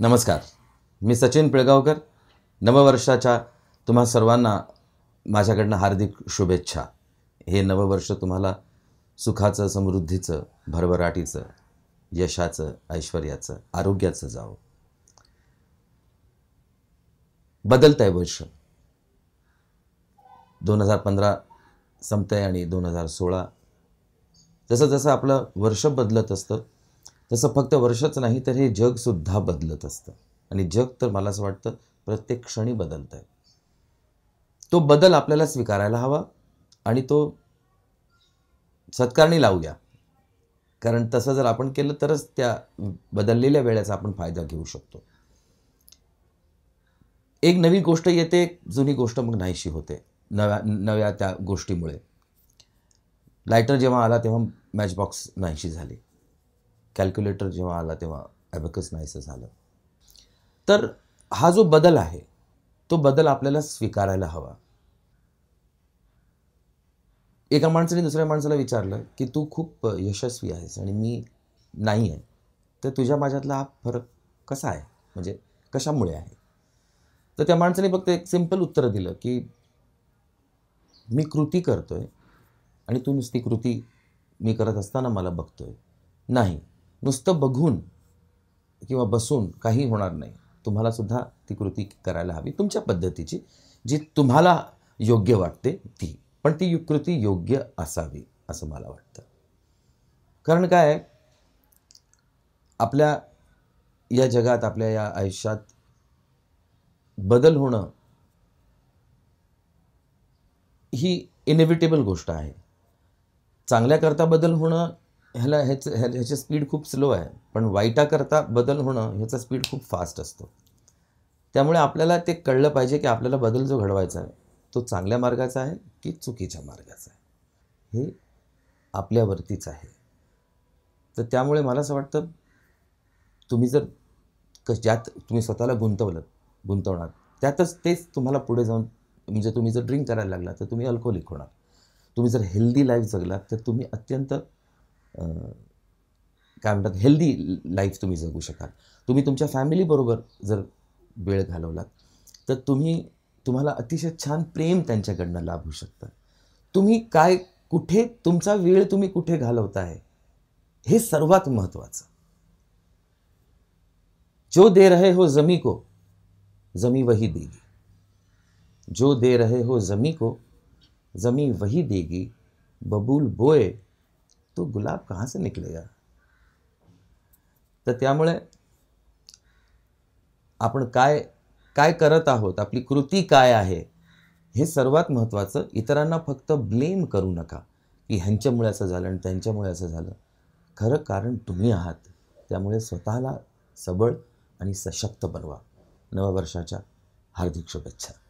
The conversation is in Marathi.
नमस्कार मी सचिन पिळगावकर नववर्षाच्या तुम्हा सर्वांना माझ्याकडनं हार्दिक शुभेच्छा हे नववर्ष तुम्हाला सुखाचं समृद्धीचं भरभराटीचं यशाचं ऐश्वर्याचं आरोग्याचं जावं बदलतंय आहे वर्ष दोन हजार पंधरा संपतंय आहे आणि दोन हजार सोळा जसं जसं आपलं वर्ष बदलत असतं तसं फक्त वर्षच नाही तर हे जगसुद्धा बदलत असतं आणि जग तर मला असं वाटतं प्रत्येक क्षणी बदलत आहे तो बदल आपल्याला स्वीकारायला हवा आणि तो सत्कारणी लावूया कारण तसं जर आपण केलं तरच त्या बदललेल्या वेळेचा आपण फायदा घेऊ शकतो एक नवी गोष्ट येते जुनी गोष्ट मग नाहीशी होते नव्या नव्या त्या गोष्टीमुळे लायटर जेव्हा आला तेव्हा मॅचबॉक्स नाहीशी झाली कॅल्क्युलेटर जेव्हा आला तेव्हा ॲबकस नाहीसं झालं तर हा जो बदल आहे तो बदल आपल्याला स्वीकारायला हवा एका माणसाने दुसऱ्या माणसाला विचारलं की तू खूप यशस्वी आहेस आणि मी नाही आहे तर तुझ्या माझ्यातला हा फरक कसा आहे म्हणजे कशामुळे आहे तर त्या माणसाने फक्त एक सिम्पल उत्तर दिलं की मी कृती करतो आहे आणि तू नुसती कृती मी करत असताना मला बघतो आहे नाही नुसतं बघून किंवा बसून काही होणार नाही तुम्हाला सुद्धा ती कृती करायला हवी तुमच्या पद्धतीची जी तुम्हाला योग्य वाटते ती पण ती कृती योग्य असावी असं मला वाटतं कारण काय आपल्या या जगात आपल्या या आयुष्यात बदल होणं ही इनिव्हिटेबल गोष्ट आहे चांगल्याकरता बदल होणं ह्याला ह्याचं ह्या ह्याची स्पीड खूप स्लो आहे पण वाईटाकरता बदल होणं ह्याचा स्पीड खूप फास्ट असतो त्यामुळे आपल्याला ते कळलं पाहिजे की आपल्याला बदल जो घडवायचा आहे तो चांगल्या मार्गाचा आहे की चुकीच्या मार्गाचा आहे हे आपल्यावरतीच आहे तर त्यामुळे मला असं वाटतं तुम्ही जर क ज्यात तुम्ही स्वतःला गुंतवलं गुंतवणार त्यातच तेच तुम्हाला पुढे जाऊन म्हणजे तुम्ही जर ड्रिंक करायला लागला तर तुम्ही अल्कोहोलिक होणार तुम्ही जर हेल्दी लाईफ जगलात तर तुम्ही अत्यंत काय म्हणतात हेल्दी लाईफ तुम्ही जगू शकाल तुम्ही तुमच्या फॅमिलीबरोबर जर वेळ घालवलात तर तुम्ही तुम्हाला अतिशय छान प्रेम त्यांच्याकडनं लाभू शकतं तुम्ही काय कुठे तुमचा वेळ तुम्ही कुठे घालवताय हे सर्वात महत्त्वाचं जो दे रहे हो जमी को जमी वही देगी जो दे रहे हो जमी को जमी वही देगी बबूल बोए तो गुलाब कहाँ से निकलेगा तर त्यामुळे आपण काय काय करत आहोत आपली कृती काय आहे हे सर्वात महत्त्वाचं इतरांना फक्त ब्लेम करू नका की ह्यांच्यामुळे असं झालं आणि त्यांच्यामुळे असं झालं खरं कारण तुम्ही आहात त्यामुळे स्वतःला सबळ आणि सशक्त बनवा नववर्षाच्या हार्दिक शुभेच्छा